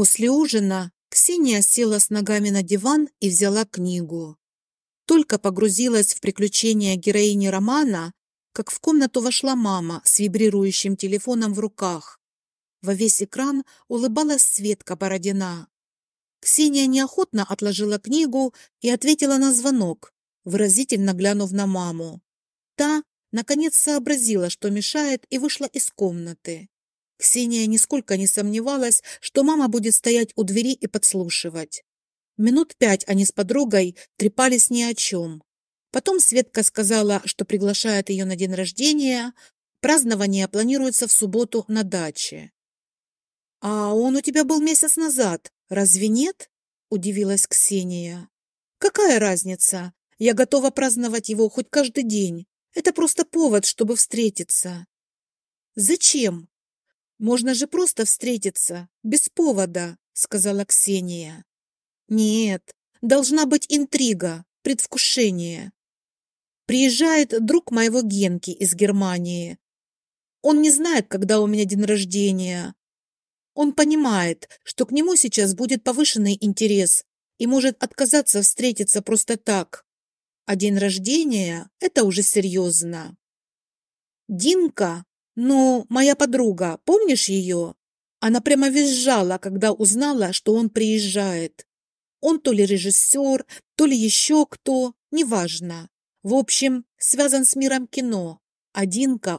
После ужина Ксения села с ногами на диван и взяла книгу. Только погрузилась в приключения героини романа, как в комнату вошла мама с вибрирующим телефоном в руках. Во весь экран улыбалась Светка Бородина. Ксения неохотно отложила книгу и ответила на звонок, выразительно глянув на маму. Та, наконец, сообразила, что мешает, и вышла из комнаты. Ксения нисколько не сомневалась, что мама будет стоять у двери и подслушивать. Минут пять они с подругой трепались ни о чем. Потом Светка сказала, что приглашает ее на день рождения. Празднование планируется в субботу на даче. «А он у тебя был месяц назад, разве нет?» – удивилась Ксения. «Какая разница? Я готова праздновать его хоть каждый день. Это просто повод, чтобы встретиться». «Зачем?» Можно же просто встретиться, без повода», — сказала Ксения. «Нет, должна быть интрига, предвкушение. Приезжает друг моего Генки из Германии. Он не знает, когда у меня день рождения. Он понимает, что к нему сейчас будет повышенный интерес и может отказаться встретиться просто так. А день рождения – это уже серьезно. Динка «Ну, моя подруга, помнишь ее?» Она прямо визжала, когда узнала, что он приезжает. Он то ли режиссер, то ли еще кто, неважно. В общем, связан с миром кино. А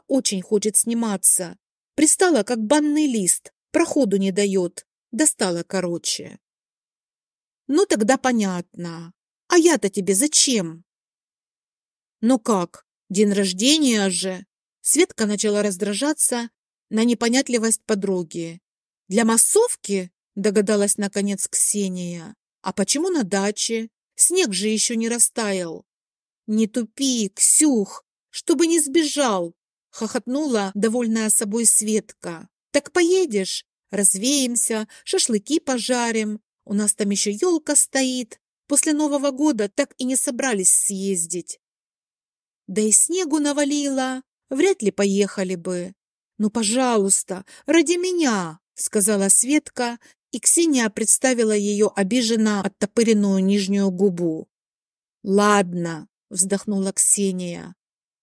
очень хочет сниматься. Пристала, как банный лист, проходу не дает. Достала короче. Ну, тогда понятно. А я-то тебе зачем? Ну как, день рождения же. Светка начала раздражаться на непонятливость подруги. «Для массовки?» – догадалась наконец Ксения. «А почему на даче? Снег же еще не растаял». «Не тупи, Ксюх, чтобы не сбежал!» – хохотнула довольная собой Светка. «Так поедешь, развеемся, шашлыки пожарим. У нас там еще елка стоит. После Нового года так и не собрались съездить». Да и снегу навалило, вряд ли поехали бы. «Ну, пожалуйста, ради меня!» — сказала Светка, и Ксения представила ее обиженно оттопыренную нижнюю губу. «Ладно», — вздохнула Ксения.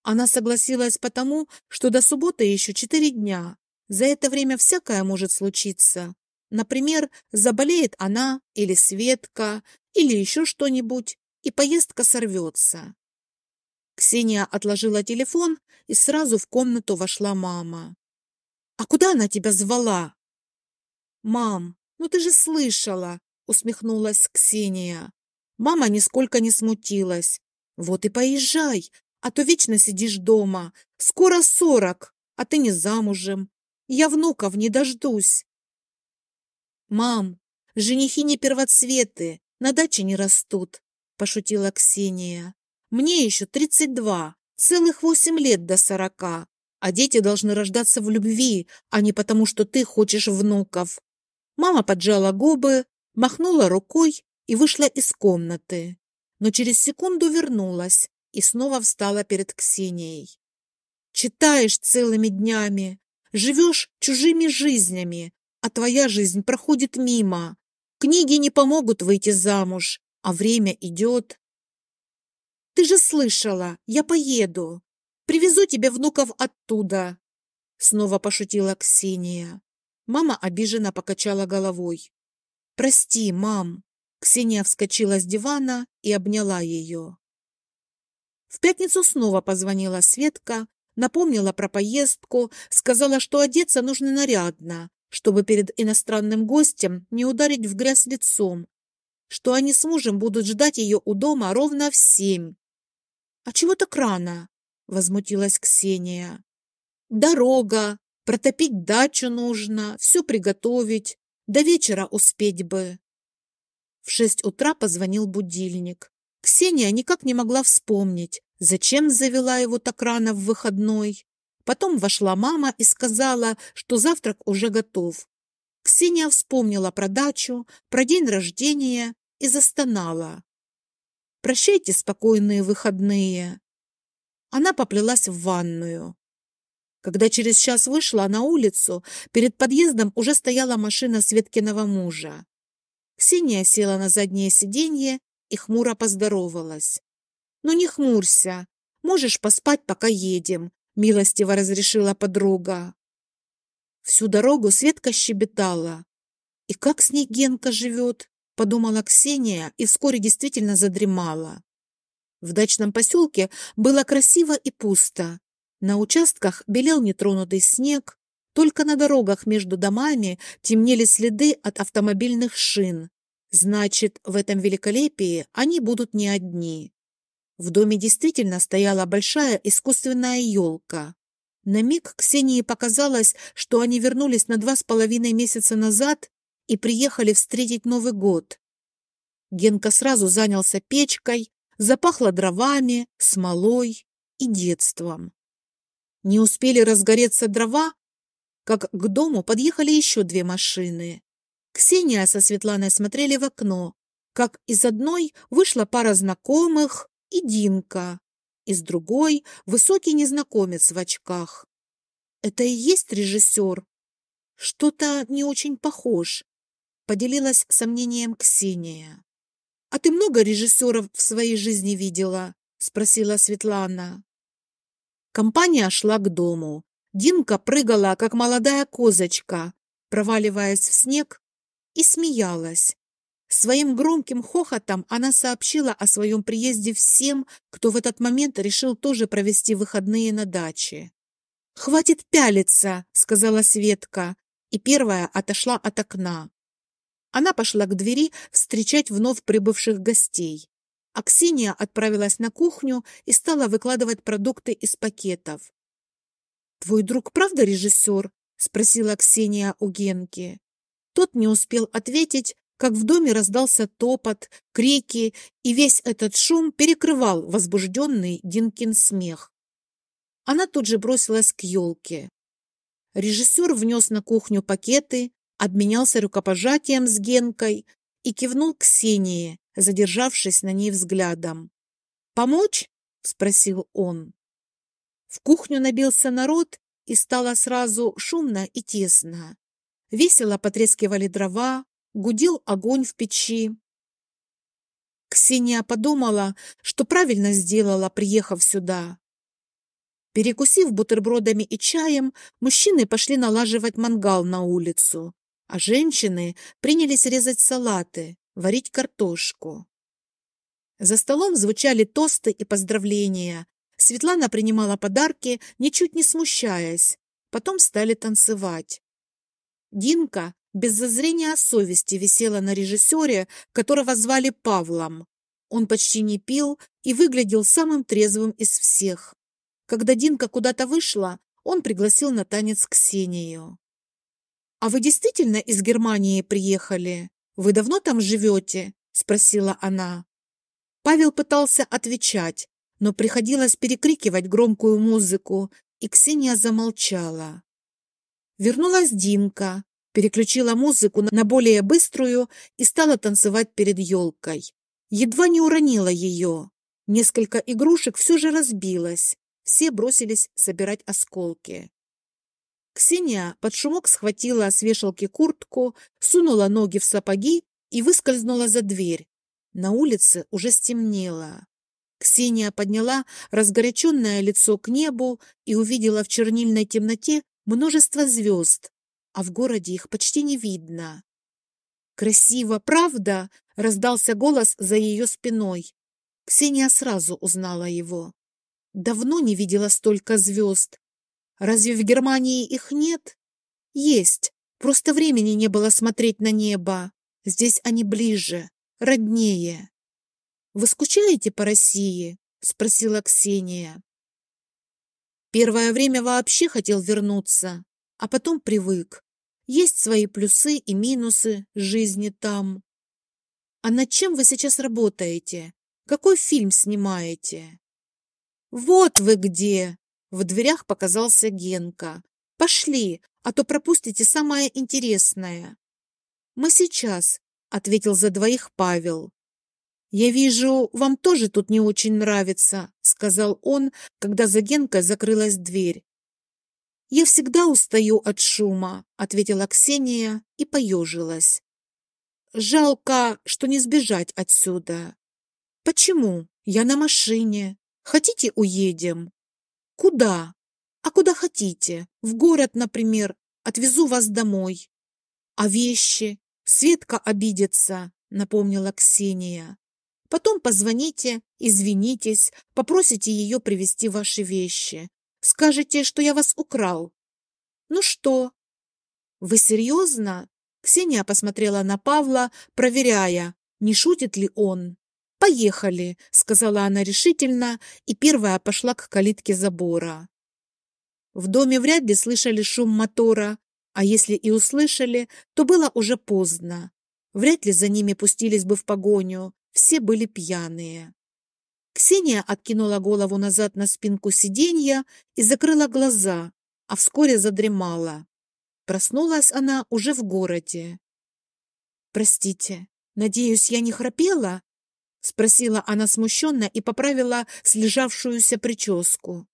Она согласилась потому, что до субботы еще четыре дня. За это время всякое может случиться. Например, заболеет она или Светка, или еще что-нибудь, и поездка сорвется. Ксения отложила телефон, и сразу в комнату вошла мама. «А куда она тебя звала?» «Мам, ну ты же слышала!» — усмехнулась Ксения. Мама нисколько не смутилась. «Вот и поезжай, а то вечно сидишь дома. Скоро сорок, а ты не замужем. Я внуков не дождусь». «Мам, женихи не первоцветы, на даче не растут», — пошутила Ксения. Мне еще 32, целых 8 лет до 40, а дети должны рождаться в любви, а не потому, что ты хочешь внуков. Мама поджала губы, махнула рукой и вышла из комнаты. Но через секунду вернулась и снова встала перед Ксенией. «Читаешь целыми днями, живешь чужими жизнями, а твоя жизнь проходит мимо. Книги не помогут выйти замуж, а время идет, ты же слышала, я поеду. Привезу тебе внуков оттуда. Снова пошутила Ксения. Мама обиженно покачала головой. «Прости, мам!» Ксения вскочила с дивана и обняла ее. В пятницу снова позвонила Светка, напомнила про поездку, сказала, что одеться нужно нарядно, чтобы перед иностранным гостем не ударить в грязь лицом, что они с мужем будут ждать ее у дома ровно в семь, «А чего так рано?» – возмутилась Ксения. «Дорога, протопить дачу нужно, все приготовить, до вечера успеть бы». В шесть утра позвонил будильник. Ксения никак не могла вспомнить, зачем завела его так рано в выходной. Потом вошла мама и сказала, что завтрак уже готов. Ксения вспомнила про дачу, про день рождения и застонала. Прощайте спокойные выходные. Она поплелась в ванную. Когда через час вышла на улицу, перед подъездом уже стояла машина Светкиного мужа. Ксения села на заднее сиденье и хмуро поздоровалась. «Ну не хмурься, можешь поспать, пока едем», — милостиво разрешила подруга. Всю дорогу Светка щебетала. «И как с ней Генка живет? подумала Ксения и вскоре действительно задремала. В дачном поселке было красиво и пусто. На участках белел нетронутый снег, только на дорогах между домами темнели следы от автомобильных шин. Значит, в этом великолепии они будут не одни. В доме действительно стояла большая искусственная елка. На миг Ксении показалось, что они вернулись на два с половиной месяца назад и приехали встретить Новый год. Генка сразу занялся печкой, запахло дровами, смолой и детством. Не успели разгореться дрова, как к дому подъехали еще две машины. Ксения со Светланой смотрели в окно, как из одной вышла пара знакомых и Динка, из другой – высокий незнакомец в очках. Это и есть режиссер? Что-то не очень похож поделилась сомнением Ксения. «А ты много режиссеров в своей жизни видела?» – спросила Светлана. Компания шла к дому. Динка прыгала, как молодая козочка, проваливаясь в снег, и смеялась. Своим громким хохотом она сообщила о своем приезде всем, кто в этот момент решил тоже провести выходные на даче. «Хватит пялиться!» – сказала Светка, и первая отошла от окна. Она пошла к двери встречать вновь прибывших гостей. А Ксения отправилась на кухню и стала выкладывать продукты из пакетов. «Твой друг правда режиссер?» – спросила Ксения у Генки. Тот не успел ответить, как в доме раздался топот, крики, и весь этот шум перекрывал возбужденный Динкин смех. Она тут же бросилась к елке. Режиссер внес на кухню пакеты, обменялся рукопожатием с Генкой и кивнул Ксении, задержавшись на ней взглядом. «Помочь?» – спросил он. В кухню набился народ, и стало сразу шумно и тесно. Весело потрескивали дрова, гудел огонь в печи. Ксения подумала, что правильно сделала, приехав сюда. Перекусив бутербродами и чаем, мужчины пошли налаживать мангал на улицу а женщины принялись резать салаты, варить картошку. За столом звучали тосты и поздравления. Светлана принимала подарки, ничуть не смущаясь. Потом стали танцевать. Динка без зазрения совести висела на режиссере, которого звали Павлом. Он почти не пил и выглядел самым трезвым из всех. Когда Динка куда-то вышла, он пригласил на танец Ксению. «А вы действительно из Германии приехали? Вы давно там живете?» – спросила она. Павел пытался отвечать, но приходилось перекрикивать громкую музыку, и Ксения замолчала. Вернулась Динка, переключила музыку на более быструю и стала танцевать перед елкой. Едва не уронила ее. Несколько игрушек все же разбилось. Все бросились собирать осколки. Ксения под шумок схватила с вешалки куртку, сунула ноги в сапоги и выскользнула за дверь. На улице уже стемнело. Ксения подняла разгоряченное лицо к небу и увидела в чернильной темноте множество звезд, а в городе их почти не видно. «Красиво, правда?» – раздался голос за ее спиной. Ксения сразу узнала его. Давно не видела столько звезд, Разве в Германии их нет? Есть. Просто времени не было смотреть на небо. Здесь они ближе, роднее. «Вы скучаете по России?» – спросила Ксения. Первое время вообще хотел вернуться, а потом привык. Есть свои плюсы и минусы жизни там. А над чем вы сейчас работаете? Какой фильм снимаете? Вот вы где! В дверях показался Генка. «Пошли, а то пропустите самое интересное». «Мы сейчас», — ответил за двоих Павел. «Я вижу, вам тоже тут не очень нравится», — сказал он, когда за Генкой закрылась дверь. «Я всегда устаю от шума», — ответила Ксения и поежилась. «Жалко, что не сбежать отсюда». «Почему? Я на машине. Хотите, уедем?» Куда? А куда хотите? В город, например. Отвезу вас домой. А вещи? Светка обидится, напомнила Ксения. Потом позвоните, извинитесь, попросите ее привезти ваши вещи. Скажете, что я вас украл. Ну что? Вы серьезно? Ксения посмотрела на Павла, проверяя, не шутит ли он. «Поехали», — сказала она решительно и первая пошла к калитке забора. В доме вряд ли слышали шум мотора, а если и услышали, то было уже поздно. Вряд ли за ними пустились бы в погоню, все были пьяные. Ксения откинула голову назад на спинку сиденья и закрыла глаза, а вскоре задремала. Проснулась она уже в городе. «Простите, надеюсь, я не храпела?» — спросила она смущенно и поправила слежавшуюся прическу.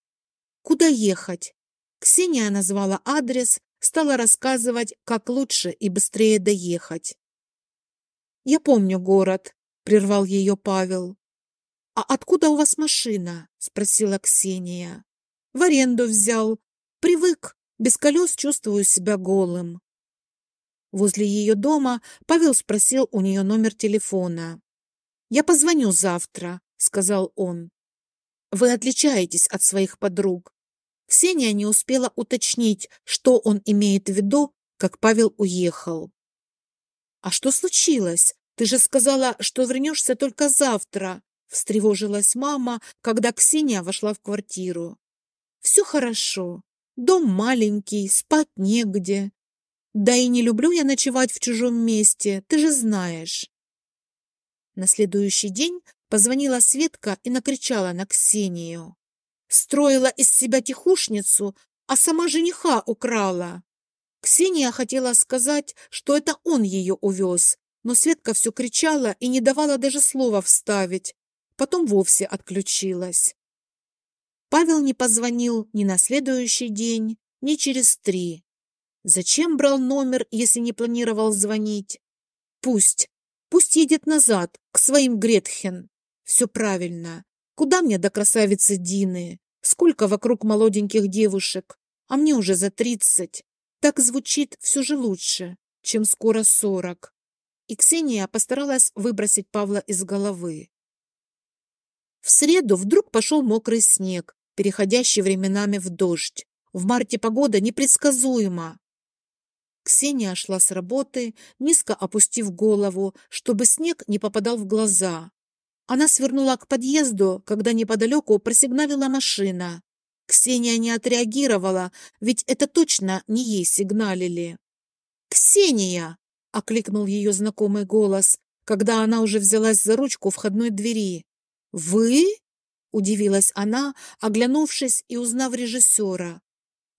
«Куда ехать?» Ксения назвала адрес, стала рассказывать, как лучше и быстрее доехать. «Я помню город», — прервал ее Павел. «А откуда у вас машина?» — спросила Ксения. «В аренду взял. Привык. Без колес чувствую себя голым». Возле ее дома Павел спросил у нее номер телефона. «Я позвоню завтра», — сказал он. «Вы отличаетесь от своих подруг». Ксения не успела уточнить, что он имеет в виду, как Павел уехал. «А что случилось? Ты же сказала, что вернешься только завтра», — встревожилась мама, когда Ксения вошла в квартиру. «Все хорошо. Дом маленький, спать негде. Да и не люблю я ночевать в чужом месте, ты же знаешь. На следующий день позвонила Светка и накричала на Ксению. Строила из себя тихушницу, а сама жениха украла. Ксения хотела сказать, что это он ее увез, но Светка все кричала и не давала даже слова вставить. Потом вовсе отключилась. Павел не позвонил ни на следующий день, ни через три. Зачем брал номер, если не планировал звонить? Пусть, Пусть едет назад, к своим Гретхен. Все правильно. Куда мне до красавицы Дины? Сколько вокруг молоденьких девушек? А мне уже за тридцать. Так звучит все же лучше, чем скоро сорок. И Ксения постаралась выбросить Павла из головы. В среду вдруг пошел мокрый снег, переходящий временами в дождь. В марте погода непредсказуема. Ксения шла с работы, низко опустив голову, чтобы снег не попадал в глаза. Она свернула к подъезду, когда неподалеку просигналила машина. Ксения не отреагировала, ведь это точно не ей сигналили. «Ксения!» – окликнул ее знакомый голос, когда она уже взялась за ручку входной двери. «Вы?» – удивилась она, оглянувшись и узнав режиссера.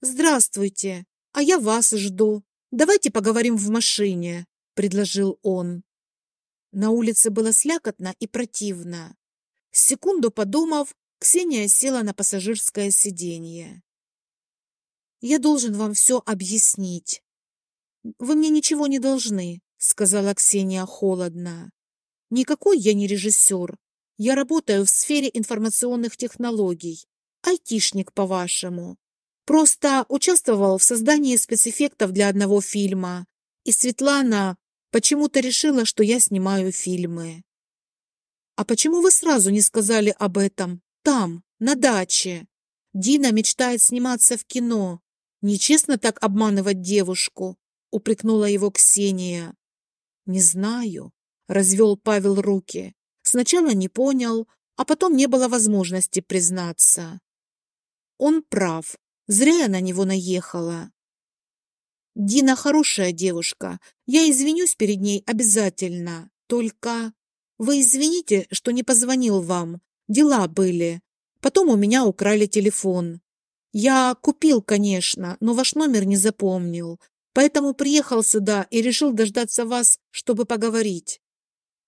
«Здравствуйте, а я вас жду», Давайте поговорим в машине, предложил он. На улице было слякотно и противно. Секунду подумав, Ксения села на пассажирское сиденье. Я должен вам все объяснить. Вы мне ничего не должны, сказала Ксения холодно. Никакой я не режиссер. Я работаю в сфере информационных технологий. Айтишник, по-вашему. Просто участвовал в создании спецэффектов для одного фильма. И Светлана почему-то решила, что я снимаю фильмы. «А почему вы сразу не сказали об этом? Там, на даче. Дина мечтает сниматься в кино. Нечестно так обманывать девушку», — упрекнула его Ксения. «Не знаю», — развел Павел руки. «Сначала не понял, а потом не было возможности признаться». Он прав. Зря я на него наехала. Дина хорошая девушка. Я извинюсь перед ней обязательно. Только вы извините, что не позвонил вам. Дела были. Потом у меня украли телефон. Я купил, конечно, но ваш номер не запомнил. Поэтому приехал сюда и решил дождаться вас, чтобы поговорить.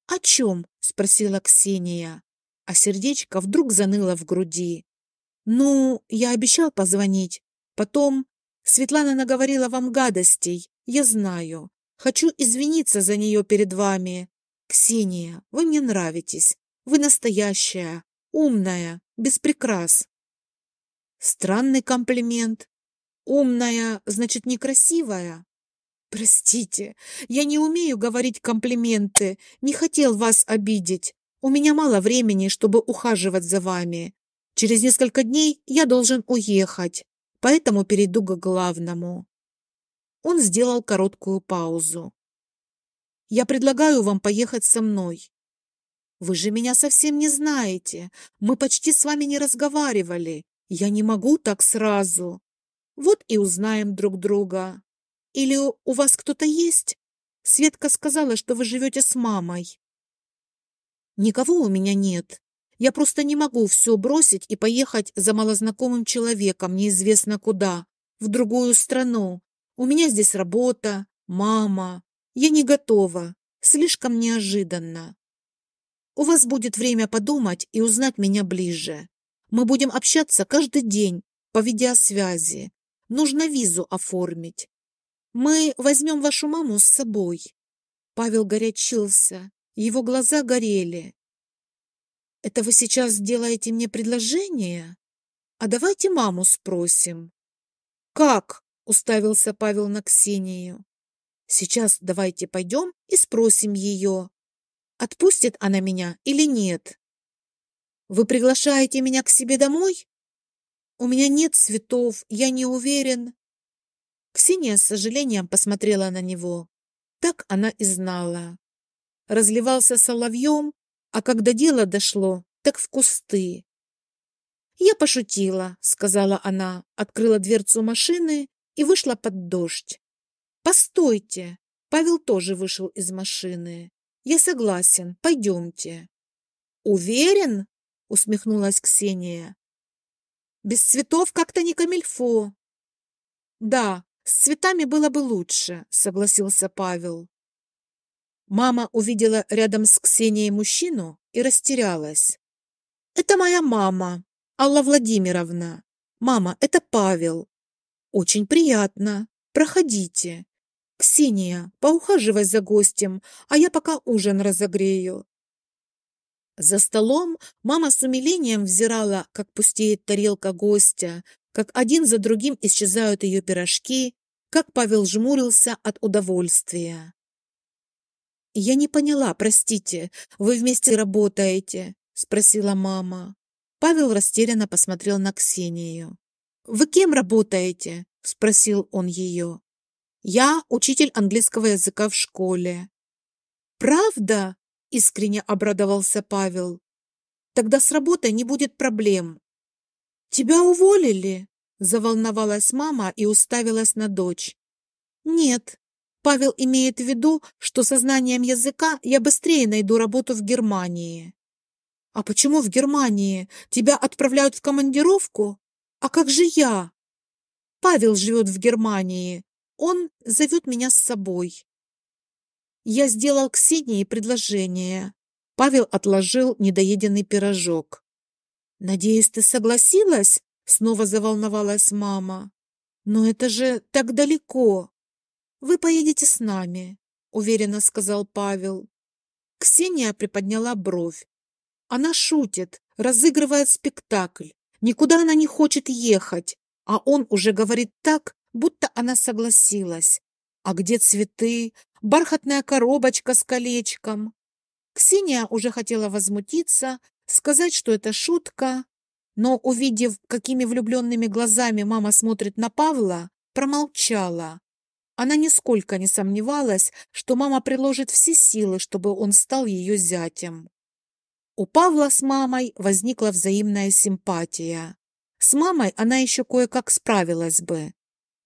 «О чем?» – спросила Ксения. А сердечко вдруг заныло в груди. «Ну, я обещал позвонить. Потом Светлана наговорила вам гадостей. Я знаю. Хочу извиниться за нее перед вами. Ксения, вы мне нравитесь. Вы настоящая, умная, без прикрас». Странный комплимент. «Умная, значит, некрасивая?» «Простите, я не умею говорить комплименты, не хотел вас обидеть. У меня мало времени, чтобы ухаживать за вами. Через несколько дней я должен уехать, поэтому перейду к главному. Он сделал короткую паузу. Я предлагаю вам поехать со мной. Вы же меня совсем не знаете. Мы почти с вами не разговаривали. Я не могу так сразу. Вот и узнаем друг друга. Или у вас кто-то есть? Светка сказала, что вы живете с мамой. Никого у меня нет. Я просто не могу все бросить и поехать за малознакомым человеком неизвестно куда, в другую страну. У меня здесь работа, мама. Я не готова. Слишком неожиданно. У вас будет время подумать и узнать меня ближе. Мы будем общаться каждый день по видеосвязи. Нужно визу оформить. Мы возьмем вашу маму с собой. Павел горячился. Его глаза горели. Это вы сейчас сделаете мне предложение? А давайте маму спросим. Как? Уставился Павел на Ксению. Сейчас давайте пойдем и спросим ее. Отпустит она меня или нет? Вы приглашаете меня к себе домой? У меня нет цветов, я не уверен. Ксения с сожалением посмотрела на него. Так она и знала. Разливался соловьем, а когда дело дошло, так в кусты. «Я пошутила», — сказала она, открыла дверцу машины и вышла под дождь. «Постойте!» Павел тоже вышел из машины. «Я согласен, пойдемте». «Уверен?» — усмехнулась Ксения. «Без цветов как-то не камильфо». «Да, с цветами было бы лучше», — согласился Павел. Мама увидела рядом с Ксенией мужчину и растерялась. «Это моя мама, Алла Владимировна. Мама, это Павел. Очень приятно. Проходите. Ксения, поухаживай за гостем, а я пока ужин разогрею». За столом мама с умилением взирала, как пустеет тарелка гостя, как один за другим исчезают ее пирожки, как Павел жмурился от удовольствия. «Я не поняла, простите, вы вместе работаете?» — спросила мама. Павел растерянно посмотрел на Ксению. «Вы кем работаете?» — спросил он ее. «Я учитель английского языка в школе». «Правда?» — искренне обрадовался Павел. «Тогда с работой не будет проблем». «Тебя уволили?» — заволновалась мама и уставилась на дочь. «Нет, Павел имеет в виду, что со знанием языка я быстрее найду работу в Германии. А почему в Германии? Тебя отправляют в командировку? А как же я? Павел живет в Германии. Он зовет меня с собой. Я сделал Ксении предложение. Павел отложил недоеденный пирожок. «Надеюсь, ты согласилась?» Снова заволновалась мама. «Но это же так далеко!» «Вы поедете с нами», — уверенно сказал Павел. Ксения приподняла бровь. Она шутит, разыгрывает спектакль. Никуда она не хочет ехать, а он уже говорит так, будто она согласилась. А где цветы? Бархатная коробочка с колечком. Ксения уже хотела возмутиться, сказать, что это шутка, но, увидев, какими влюбленными глазами мама смотрит на Павла, промолчала. Она нисколько не сомневалась, что мама приложит все силы, чтобы он стал ее зятем. У Павла с мамой возникла взаимная симпатия. С мамой она еще кое-как справилась бы.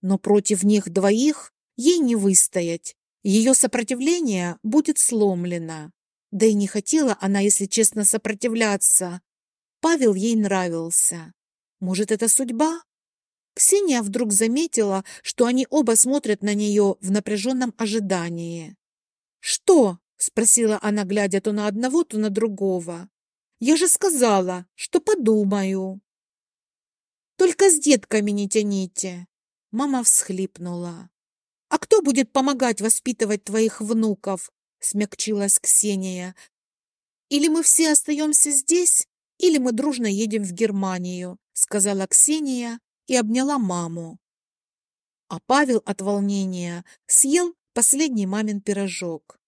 Но против них двоих ей не выстоять. Ее сопротивление будет сломлено. Да и не хотела она, если честно, сопротивляться. Павел ей нравился. Может, это судьба? Ксения вдруг заметила, что они оба смотрят на нее в напряженном ожидании. «Что?» – спросила она, глядя то на одного, то на другого. «Я же сказала, что подумаю». «Только с детками не тяните!» Мама всхлипнула. «А кто будет помогать воспитывать твоих внуков?» смягчилась Ксения. «Или мы все остаемся здесь, или мы дружно едем в Германию», сказала Ксения, и обняла маму. А Павел от волнения съел последний мамин пирожок.